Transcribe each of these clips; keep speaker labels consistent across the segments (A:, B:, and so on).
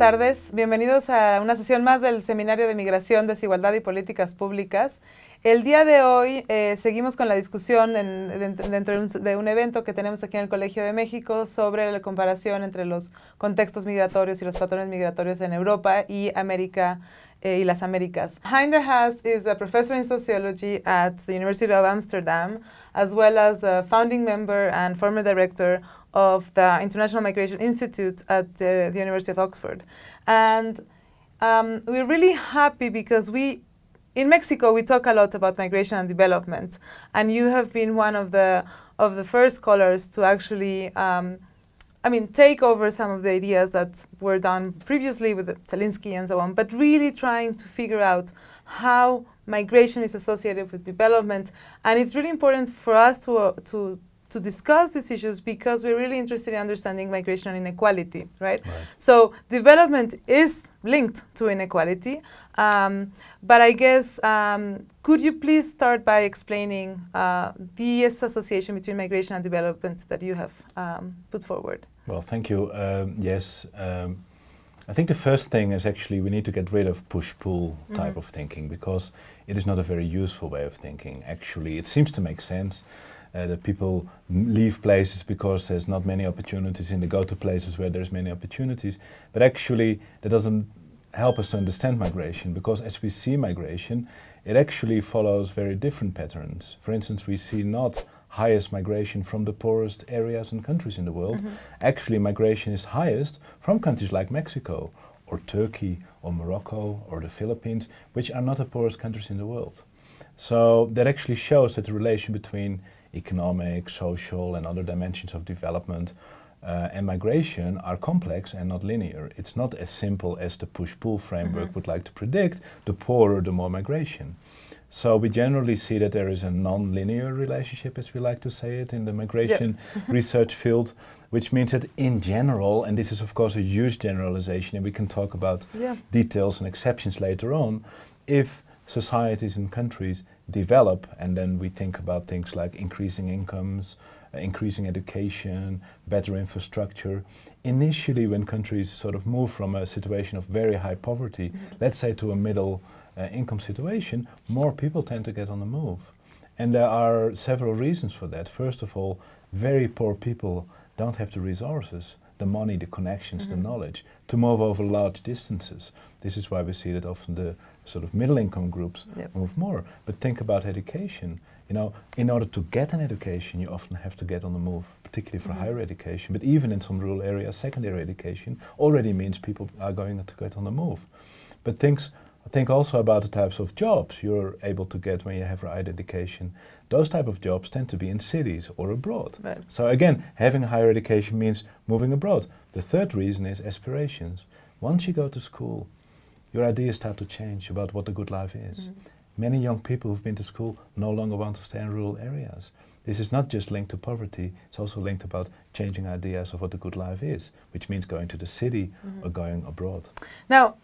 A: tardes. Bienvenidos a una sesión más del Seminario de Migración, Desigualdad y Políticas Públicas. El día de hoy eh, seguimos con la discusión dentro de un, evento que tenemos aquí en el Colegio de México sobre la comparación entre los contextos migratorios y los patrones migratorios en Europa y América eh, y las Américas. Heinde Haas is a professor in sociology at the University of Amsterdam, as well as founding member and former director of the International Migration Institute at the, the University of Oxford. And um, we're really happy because we, in Mexico, we talk a lot about migration and development. And you have been one of the, of the first scholars to actually, um, I mean, take over some of the ideas that were done previously with Zelinsky and so on, but really trying to figure out how migration is associated with development. And it's really important for us to, uh, to to discuss these issues because we're really interested in understanding migration and inequality, right? right. So development is linked to inequality. Um, but I guess, um, could you please start by explaining uh, the association between migration and development that you have um, put forward?
B: Well, thank you. Um, yes. Um, I think the first thing is actually we need to get rid of push-pull mm -hmm. type of thinking because it is not a very useful way of thinking. Actually, it seems to make sense, uh, that people leave places because there's not many opportunities and they go to places where there's many opportunities. But actually, that doesn't help us to understand migration because as we see migration, it actually follows very different patterns. For instance, we see not highest migration from the poorest areas and countries in the world. Mm -hmm. Actually, migration is highest from countries like Mexico or Turkey or Morocco or the Philippines, which are not the poorest countries in the world. So that actually shows that the relation between economic, social, and other dimensions of development uh, and migration are complex and not linear. It's not as simple as the push-pull framework mm -hmm. would like to predict. The poorer, the more migration. So we generally see that there is a non-linear relationship, as we like to say it, in the migration yep. Mm-hmm. research field, which means that in general, and this is of course a huge generalization, and we can talk about yeah. details and exceptions later on, if societies and countries develop, and then we think about things like increasing incomes, uh, increasing education, better infrastructure. Initially, when countries sort of move from a situation of very high poverty, mm -hmm. let's say to a middle uh, income situation, more people tend to get on the move. And there are several reasons for that. First of all, very poor people don't have the resources the money, the connections, mm -hmm. the knowledge to move over large distances. This is why we see that often the sort of middle income groups yep. move more. But think about education. You know, in order to get an education, you often have to get on the move, particularly for mm -hmm. higher education. But even in some rural areas, secondary education already means people are going to get on the move. But things think also about the types of jobs you're able to get when you have higher education. Those type of jobs tend to be in cities or abroad. Right. So again, having higher education means moving abroad. The third reason is aspirations. Once you go to school, your ideas start to change about what a good life is. Mm. Many young people who've been to school no longer want to stay in rural areas. This is not just linked to poverty, it's also linked about changing ideas of what a good life is, which means going to the city mm -hmm. or going abroad.
A: Now,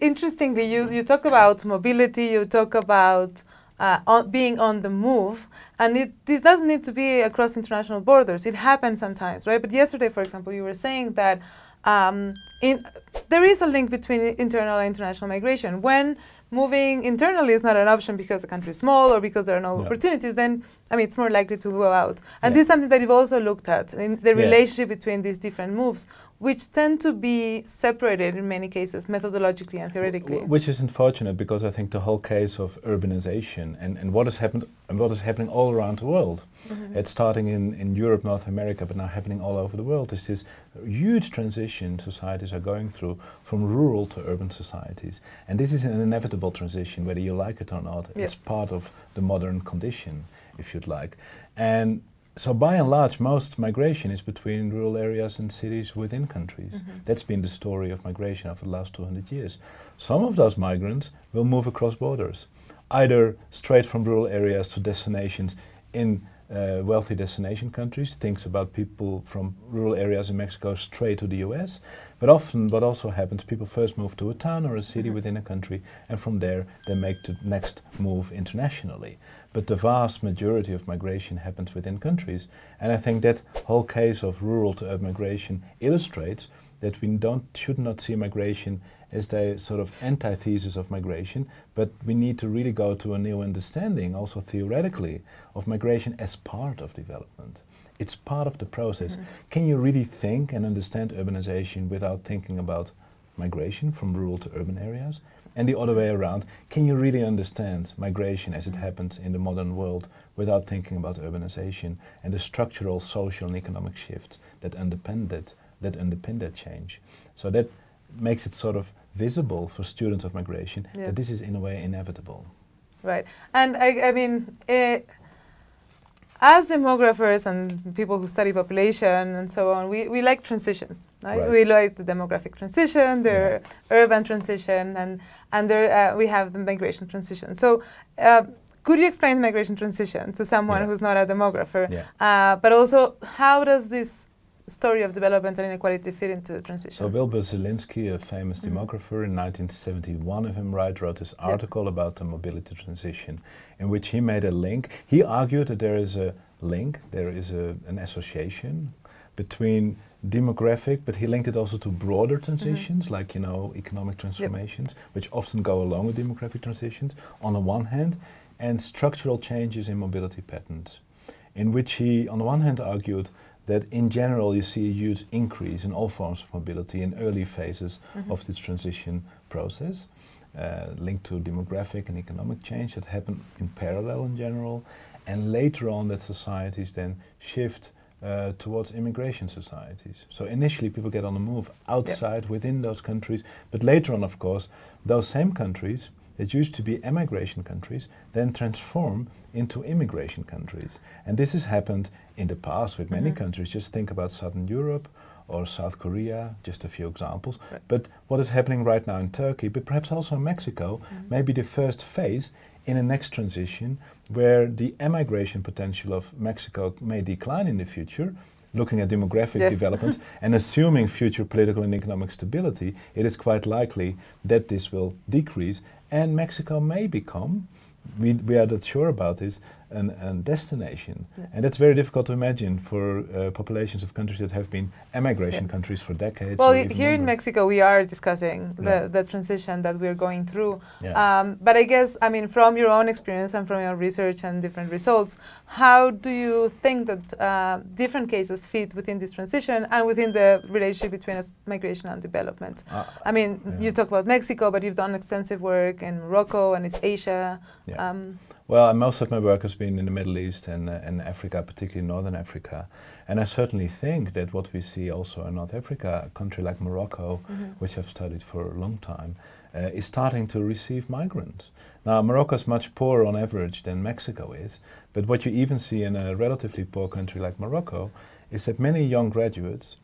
A: interestingly, you, you talk about mobility, you talk about uh, on being on the move. And it, this doesn't need to be across international borders. It happens sometimes, right? But yesterday, for example, you were saying that um, in, there is a link between internal and international migration. When moving internally is not an option because the country is small or because there are no yeah. opportunities, then I mean, it's more likely to go out. And yeah. this is something that we've also looked at in the yeah. relationship between these different moves, which tend to be separated in many cases, methodologically and theoretically. W
B: which is unfortunate because I think the whole case of urbanization and, and what has happened and what is happening all around the world. Mm -hmm. It's starting in, in Europe, North America, but now happening all over the world. Is this huge transition societies are going through from rural to urban societies. And this is an inevitable transition, whether you like it or not. It's part of the modern condition if you'd like. And so by and large, most migration is between rural areas and cities within countries. Mm -hmm. That's been the story of migration over the last 200 years. Some of those migrants will move across borders, either straight from rural areas to destinations in uh, wealthy destination countries, thinks about people from rural areas in Mexico straight to the US. But often, what also happens, people first move to a town or a city mm -hmm. within a country, and from there they make the next move internationally. But the vast majority of migration happens within countries, and I think that whole case of rural to urban migration illustrates that we don't should not see migration is the sort of antithesis of migration, but we need to really go to a new understanding, also theoretically, of migration as part of development. It's part of the process. Mm -hmm. Can you really think and understand urbanization without thinking about migration from rural to urban areas? And the other way around, can you really understand migration as it mm-hmm. happens in the modern world without thinking about urbanization and the structural, social, and economic shifts that underpin that, that underpin that change? So that makes it sort of visible for students of migration yeah. that this is in a way inevitable.
A: Right, and I, I mean, it, eh, as demographers and people who study population and so on, we, we like transitions. Right? right. We like the demographic transition, the yeah. urban transition, and and there uh, we have the migration transition. So. Uh, could you explain the migration transition to someone yeah. who's not a demographer? Yeah. Uh, but also, how does this story of development and inequality fit into the transition? So
B: Wilbur Zelinsky, a famous mm -hmm. demographer in 1971, if I'm right, wrote this article about the mobility transition in which he made a link. He argued that there is a link, there is a, an association between demographic, but he linked it also to broader mm-hmm. transitions, mm -hmm. like you know economic transformations, yep. which often go along with demographic transitions on the one hand, and structural changes in mobility patterns, in which he on the one hand argued that in general you see a huge increase in all forms of mobility in early phases mm -hmm. of this transition process. Uh, linked to demographic and economic change that happen in parallel in general, and later on that societies then shift uh, towards immigration societies. So initially people get on the move outside yep. within those countries, but later on, of course, those same countries that used to be emigration countries then transform into immigration countries. And this has happened in the past with many mm -hmm. countries. Just think about Southern Europe or South Korea, just a few examples. Right. But what is happening right now in Turkey, but perhaps also in Mexico, mm -hmm. may be the first phase in a next transition where the emigration potential of Mexico may decline in the future, looking at demographic yes. developments and assuming future political and economic stability, it is quite likely that this will decrease and Mexico may become, we, we are not sure about this, an, an destination. Yeah. And that's very difficult to imagine for uh, populations of countries that have been emigration yeah. countries for decades. Well, here longer. in
A: Mexico, we are discussing yeah. the, transition that we're going through. Um, but I guess, I mean, from your own experience and from your research and different results, how do you think that uh, different cases fit within this transition and within the relationship between uh, migration and development? Uh, I mean, you talk about Mexico, but you've done extensive work in Morocco and it's Asia. Um,
B: well, most of my work has been in the Middle East and, uh, and Africa, particularly Northern Africa. And I certainly think that what we see also in North Africa, a country like Morocco, mm -hmm. which I've studied for a long time, uh, is starting to receive migrants. Now, Morocco is much poorer on average than Mexico is, but what you even see in a relatively poor country like Morocco is that many young graduates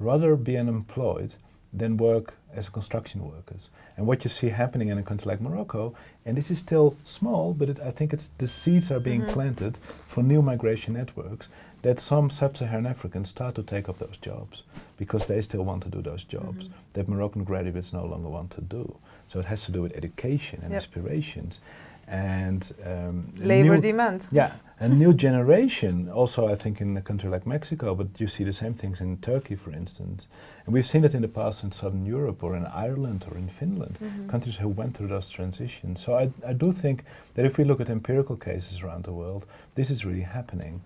B: rather be unemployed than work as construction workers. And what you see happening in a country like Morocco, and this is still small, but it, I think it's the seeds are being mm -hmm. planted for new migration networks that some sub-Saharan Africans start to take up those jobs because they still want to do those jobs mm -hmm. that Moroccan graduates no longer want to do. So it has to do with education and yep. aspirations and um, labor new, demand. Yeah, a new generation. Also, I think in a country like Mexico, but you see the same things in Turkey, for instance. And we've seen it in the past in Southern Europe or in Ireland or in Finland, mm -hmm. countries who went through those transitions. So I, I do think that if we look at empirical cases around the world, this is really happening.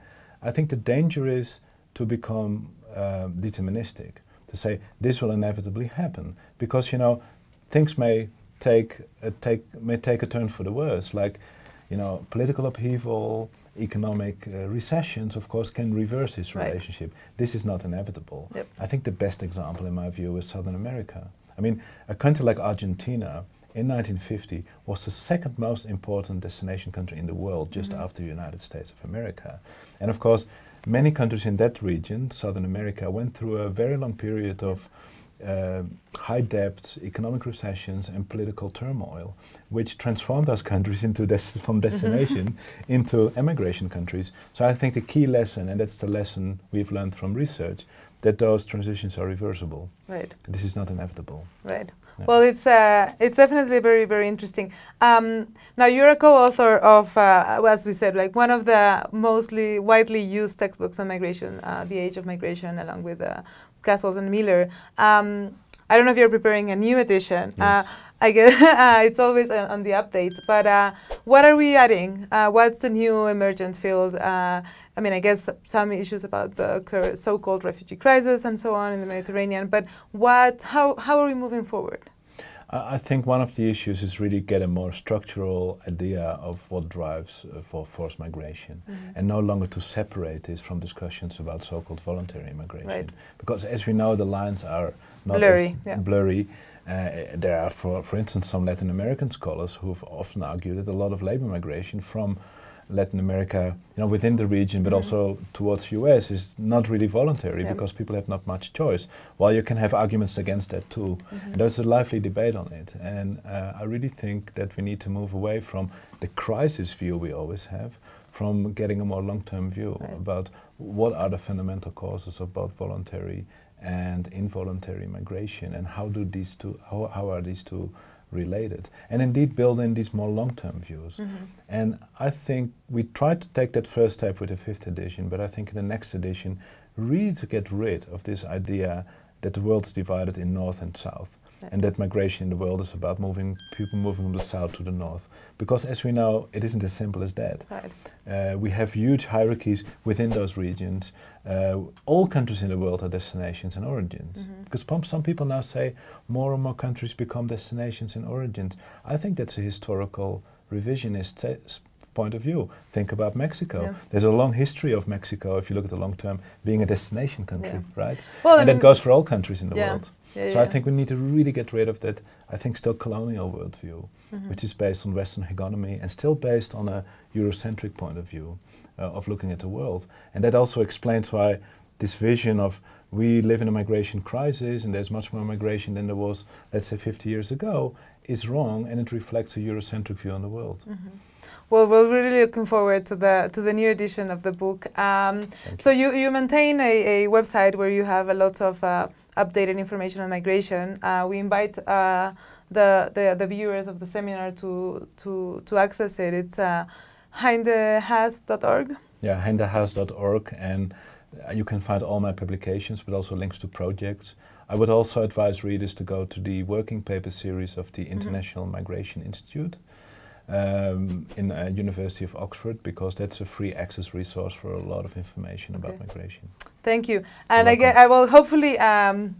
B: I think the danger is to become uh, deterministic, to say this will inevitably happen, because you know things may take, uh, take, may take a turn for the worse. Like, you know, political upheaval, economic uh, recessions, of course, can reverse this relationship. Right. This is not inevitable. Yep. I think the best example, in my view, is Southern America. I mean, a country like Argentina in 1950 was the second most important destination country in the world, just mm -hmm. after the United States of America. And of course, many countries in that region, Southern America, went through a very long period of uh, high debts, economic recessions, and political turmoil, which transformed those countries into des- from mm-hmm. destination into emigration countries. So I think the key lesson, and that's the lesson we've learned from research, that those transitions are reversible. Right. This is not inevitable.
A: Right. Well, it's uh, it's definitely very very interesting. Um, now you're a co-author of, uh, as we said, like one of the mostly widely used textbooks on migration, uh, the Age of Migration, along with uh, Castles and Miller. Um, I don't know if you're preparing a new edition. Uh, yes. Uh, I guess uh, it's always on the update. But uh, what are we adding? Uh, what's the new emergent field? Uh, I mean, I guess some issues about the so-called refugee crisis and so on in the Mediterranean. But what? How how are we moving forward?
B: I think one of the issues is really get a more structural idea of what drives uh, for forced migration, mm -hmm. and no longer to separate this from discussions about so-called voluntary immigration. Right. Because as we know, the lines are not blurry. Yeah. blurry. Uh, there are, for, for instance, some Latin American scholars who've often argued that a lot of labor migration from Latin America, you know, within the region, but mm -hmm. also towards US, is not really voluntary because people have not much choice. While you can have arguments against that too, mm -hmm. there's a lively debate on it, and uh, I really think that we need to move away from the crisis view we always have, from getting a more long-term view right. about what are the fundamental causes of both voluntary and involuntary migration, and how do these two, how, how are these two related. And indeed, build in these more long term views. Mm -hmm. And I think we tried to take that first step with the fifth edition, but I think in the next edition, really to get rid of this idea that the world is divided in north and south. And that migration in the world is about moving people moving from the south to the north. Because as we know, it isn't as simple as that. Right. Uh, we have huge hierarchies within those regions. Uh, all countries in the world are destinations and origins. Mm -hmm. Because some people now say more and more countries become destinations and origins. I think that's a historical revisionist eh, point of view. Think about Mexico. Yeah. There's a long history of Mexico, if you look at the long term, being a destination country, yeah. right? Well, and, that goes for all countries in the yeah. world so yeah. I think we need to really get rid of that, I think, still colonial worldview, mm -hmm. which is based on Western hegemony and still based on a Eurocentric point of view uh, of looking at the world. And that also explains why this vision of we live in a migration crisis and there's much more migration than there was, let's say, 50 years ago, is wrong and it reflects a Eurocentric view on the world. Mm -hmm.
A: Well, we're really looking forward to the to the new edition of the book. Um, so you, you maintain a, a website where you have a lot of uh, updated information on migration. Uh, we invite uh, the, the, the viewers of the seminar to to to access it. It's uh, hindehas.org.
B: Yeah, hindehas.org, and uh, you can find all my publications, but also links to projects. I would also advise readers to go to the working paper series of the mm-hmm. International mm -hmm. Migration Institute um, in uh, University of Oxford because that's a free access resource for a lot of information okay. about migration.
A: Thank you. And again, I will hopefully um,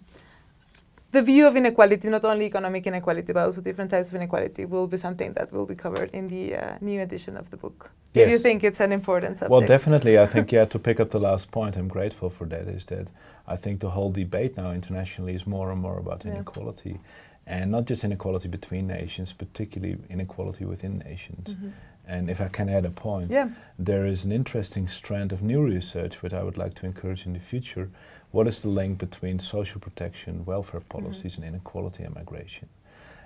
A: the view of inequality, not only economic inequality, but also different types of inequality, will be something that will be covered in the uh, new edition of the book. Yes. you think it's an important subject. Well, definitely. I think,
B: yeah, to pick up the last point, I'm grateful for that, is that I think the whole debate now internationally is more and more about yeah. inequality and not just inequality between nations, particularly inequality within nations. Mm -hmm. And if I can add a point, yeah. there is an interesting strand of new research which I would like to encourage in the future. What is the link between social protection, welfare mm-hmm. policies, mm -hmm. and inequality and migration?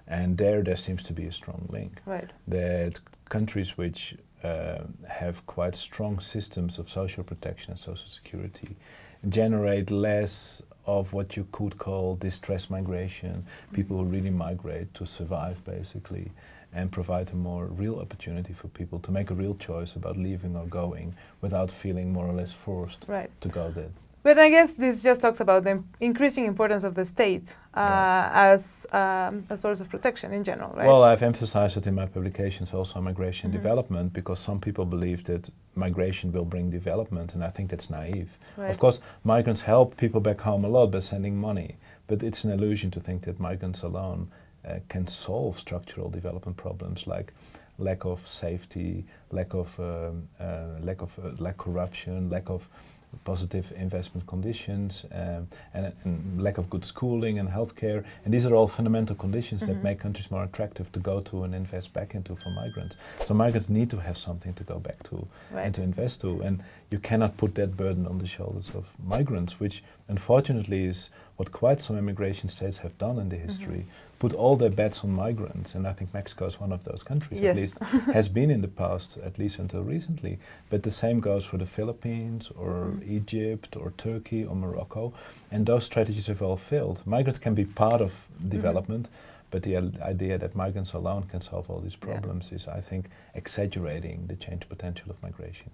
B: And there, there seems to be a strong link. Right. That countries which uh, have quite strong systems of social protection and social security generate less of what you could call distress migration, people who mm-hmm. really migrate to survive basically, and provide a more real opportunity for people to make a real choice about leaving or going without feeling more or less forced right. to go there.
A: But I guess this just talks about the increasing importance of the state uh, right. as um, a source of protection in general,
B: right? Well, I've emphasized it in my publications also on migration mm -hmm. development because some people believe that migration will bring development, and I think that's naive. Right. Of course, migrants help people back home a lot by sending money, but it's an illusion to think that migrants alone uh, can solve structural development problems like lack of safety, lack of um, uh, lack of uh, lack corruption, lack of positive investment conditions, um, and, and, lack of good schooling and healthcare. And these are all fundamental conditions mm -hmm. that mm-hmm. make countries more attractive to go to and invest back into for migrants. So migrants need to have something to go back to right. and to invest to. And you cannot put that burden on the shoulders of migrants, which unfortunately is what quite some immigration states have done in the mm-hmm. history, mm-hmm. put all their bets on migrants, and I think Mexico is one of those countries, yes. at least, has been in the past, at least until recently. But the same goes for the Philippines or mm. Egypt or Turkey or Morocco, and those strategies have all failed. Migrants can be part of mm-hmm. development. Mm-hmm. But the idea that migrants alone can solve all these problems yeah. is, I think, exaggerating the change potential of migration.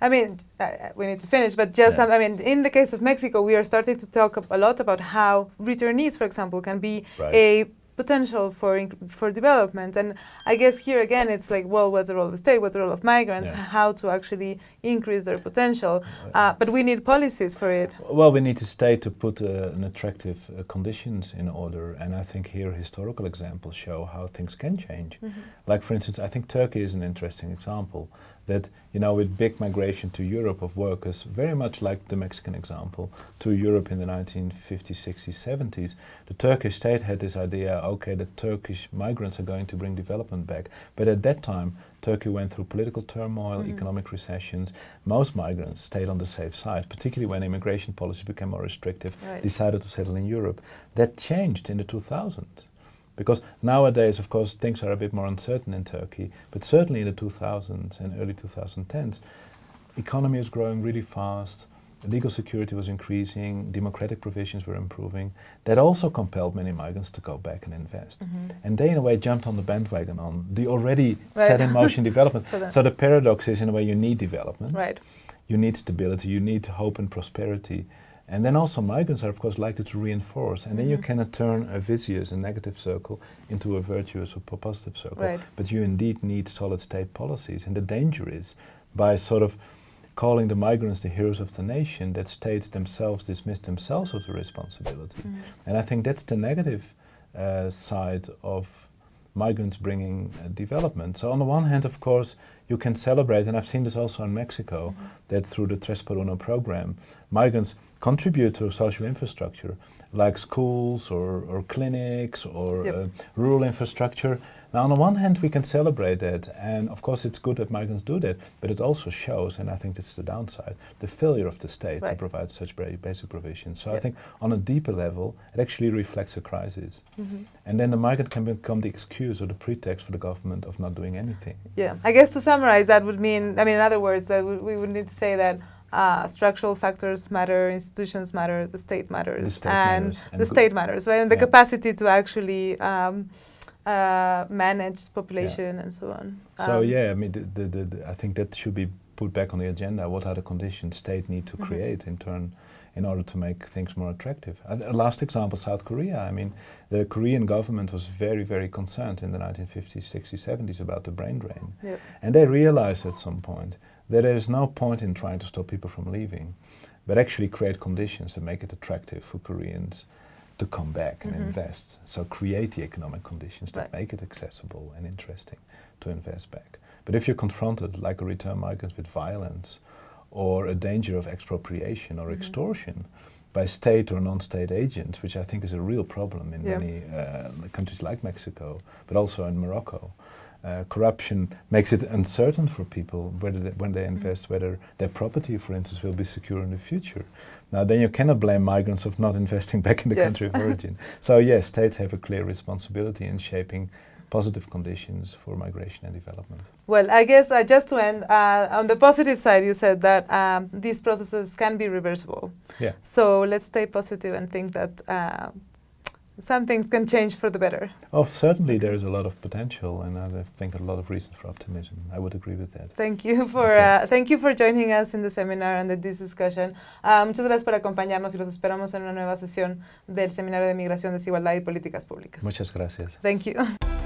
A: I mean, uh, uh, we need to finish, but just yeah. I mean, in the case of Mexico, we are starting to talk a lot about how returnees, for example, can be right. a potential for for development. And I guess here again, it's like, well, what's the role of the state? What's the role of migrants? Yeah. How to actually increase their potential? Uh, uh but we need policies for it.
B: Well, we need the state to put uh, an attractive uh, conditions in order. And I think here historical examples show how things can change. Mm -hmm. Like for instance, I think Turkey is an interesting example that you know with big migration to Europe of workers, very much like the Mexican example, to Europe in the 1950s, 60s, 70s, the Turkish state had this idea: okay, the Turkish migrants are going to bring development back. But at that time, Turkey went through political turmoil, mm economic recessions. Most migrants stayed on the safe side, particularly when immigration policy became more restrictive, right. decided to settle in Europe. That changed in the 2000s. Because nowadays, of course, things are a bit more uncertain in Turkey, but certainly in the 2000s and early 2010s, economy was growing really fast, legal security was increasing, democratic provisions were improving. That also compelled many migrants to go back and invest. Mm -hmm. And they, in a way, jumped on the bandwagon on the already right. set in motion development. So the paradox is, in a way, you need development. Right. You need stability, you need hope and prosperity and then also migrants are of course likely to reinforce, and mm -hmm. then you mm-hmm. cannot turn a vicious and negative circle into a virtuous or positive circle. Right. But you indeed need solid state policies, and the danger is by sort of calling the migrants the heroes of the nation that states themselves dismiss themselves of the responsibility. Mm. And I think that's the negative uh, side of migrants bringing uh, development. So on the one hand, of course, you can celebrate, and I've seen this also in Mexico, mm -hmm. that through the Tres por Uno program, migrants contribute to social infrastructure, like schools or, or clinics or yep. uh, rural infrastructure. Now, on the one hand, we can celebrate that, and of course, it's good that migrants do that, but it also shows, and I think this is the downside, the failure of the state right. to provide such basic provisions. So yep. I think on a deeper level, it actually reflects a crisis. Mm -hmm. And then the market can become the excuse or the pretext for the government of not doing anything.
A: Yeah, I guess to summarize, that would mean, I mean, in other words, that we would need to say that uh, structural factors matter, institutions matter, the state matters, the state and, matters. and, the state matters, right? And the capacity to actually um, uh, manage population yeah. and so on. So um,
B: yeah, I mean, the, the, the, I think that should be put back on the agenda. What are the conditions state need to mm -hmm. create in turn? in order to make things more attractive. Uh, last example, South Korea. I mean, the Korean government was very, very concerned in the 1950s, 60s, 70s about the brain drain. Yep. And they realized at some point that there is no point in trying to stop people from leaving, but actually create conditions to make it attractive for Koreans to come back and mm-hmm. invest. So create the economic conditions that right. make it accessible and interesting to invest back. But if you're confronted, like a return market, with violence or a danger of expropriation or mm-hmm. extortion by state or non-state agents, which I think is a real problem in yeah. many uh, countries like Mexico, but also in Morocco, uh, corruption makes it uncertain for people whether they, when they invest, mm. whether their property, for instance, will be secure in the future. Now, then you cannot blame migrants of not investing back in the yes. country of origin. so, yes, states have a clear responsibility in shaping positive conditions for migration and development.
A: Well, I guess uh, just to end, uh, on the positive side, you said that um, these processes can be reversible. Yeah. So let's stay positive and think that uh, some things can change for the better.
B: Oh, certainly there is a lot of potential, and I think a lot of reason for optimism. I would agree with that.
A: Thank you for okay. uh, thank you for joining us in the seminar and the, this discussion. Uh, muchas gracias por acompañarnos y los esperamos en una nueva sesión del seminario de migración, desigualdad y políticas públicas.
B: Muchas gracias.
A: Thank you.